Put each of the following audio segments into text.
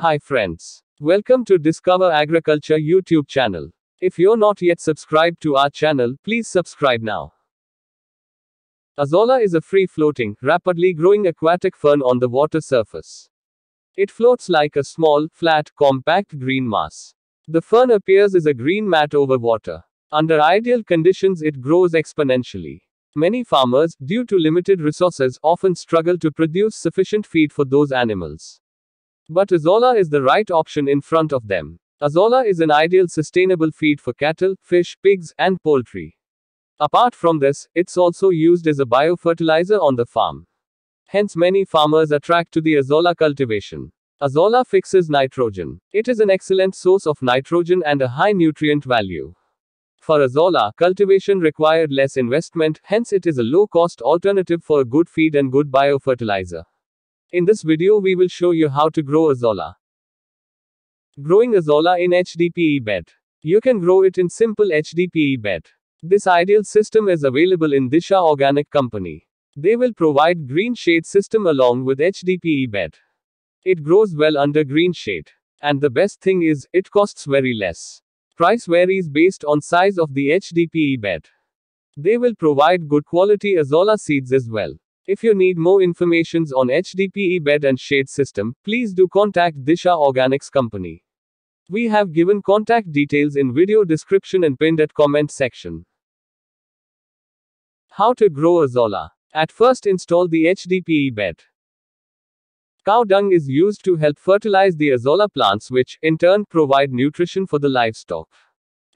Hi friends. Welcome to Discover Agriculture YouTube channel. If you're not yet subscribed to our channel, please subscribe now. Azolla is a free-floating, rapidly growing aquatic fern on the water surface. It floats like a small, flat, compact green mass. The fern appears as a green mat over water. Under ideal conditions it grows exponentially. Many farmers, due to limited resources, often struggle to produce sufficient feed for those animals. But Azolla is the right option in front of them. Azolla is an ideal sustainable feed for cattle, fish, pigs, and poultry. Apart from this, it's also used as a biofertilizer on the farm. Hence, many farmers attract to the Azolla cultivation. Azolla fixes nitrogen. It is an excellent source of nitrogen and a high nutrient value. For Azolla, cultivation required less investment, hence, it is a low cost alternative for a good feed and good biofertilizer. In this video we will show you how to grow Azolla. Growing Azolla in HDPE bed. You can grow it in simple HDPE bed. This ideal system is available in Disha Organic Company. They will provide green shade system along with HDPE bed. It grows well under green shade. And the best thing is, it costs very less. Price varies based on size of the HDPE bed. They will provide good quality Azolla seeds as well. If you need more informations on HDPE bed and shade system, please do contact Disha Organics Company. We have given contact details in video description and pinned at comment section. How to grow azolla? At first install the HDPE bed. Cow dung is used to help fertilize the azolla plants which, in turn, provide nutrition for the livestock.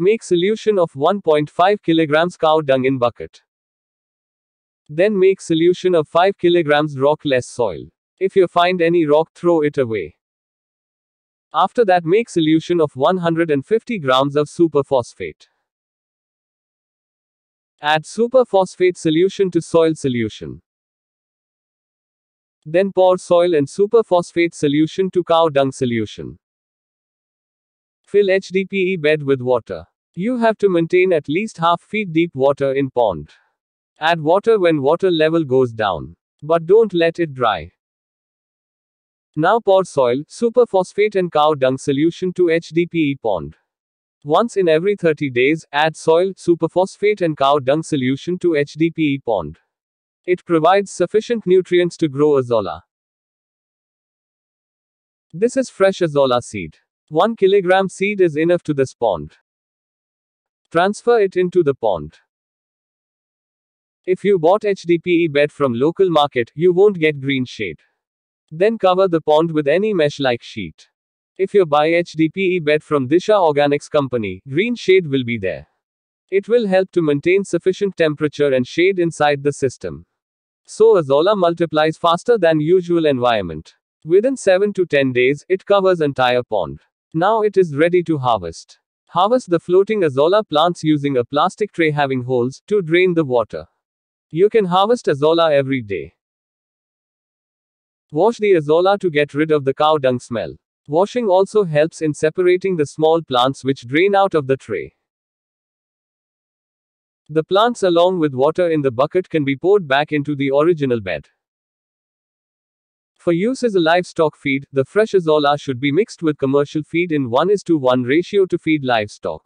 Make solution of 1.5 kg cow dung in bucket. Then make solution of 5 kilograms rock-less soil. If you find any rock, throw it away. After that make solution of 150 grams of superphosphate. Add superphosphate solution to soil solution. Then pour soil and superphosphate solution to cow dung solution. Fill HDPE bed with water. You have to maintain at least half feet deep water in pond. Add water when water level goes down. But don't let it dry. Now pour soil, superphosphate and cow dung solution to HDPE pond. Once in every 30 days, add soil, superphosphate and cow dung solution to HDPE pond. It provides sufficient nutrients to grow azolla. This is fresh azolla seed. 1 kilogram seed is enough to this pond. Transfer it into the pond. If you bought HDPE bed from local market, you won't get green shade. Then cover the pond with any mesh-like sheet. If you buy HDPE bed from Disha Organics company, green shade will be there. It will help to maintain sufficient temperature and shade inside the system. So Azolla multiplies faster than usual environment. Within 7 to 10 days, it covers entire pond. Now it is ready to harvest. Harvest the floating Azolla plants using a plastic tray having holes to drain the water. You can harvest azolla every day. Wash the azolla to get rid of the cow dung smell. Washing also helps in separating the small plants which drain out of the tray. The plants along with water in the bucket can be poured back into the original bed. For use as a livestock feed, the fresh azolla should be mixed with commercial feed in 1 is to 1 ratio to feed livestock.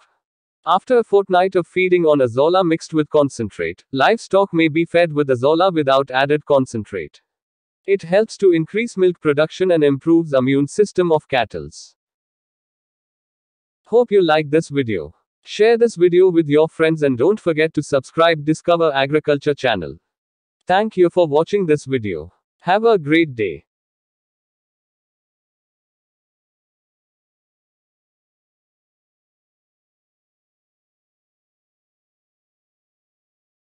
After a fortnight of feeding on Azolla mixed with concentrate, livestock may be fed with Azolla without added concentrate. It helps to increase milk production and improves immune system of cattle. Hope you like this video. Share this video with your friends and don't forget to subscribe Discover Agriculture channel. Thank you for watching this video. Have a great day.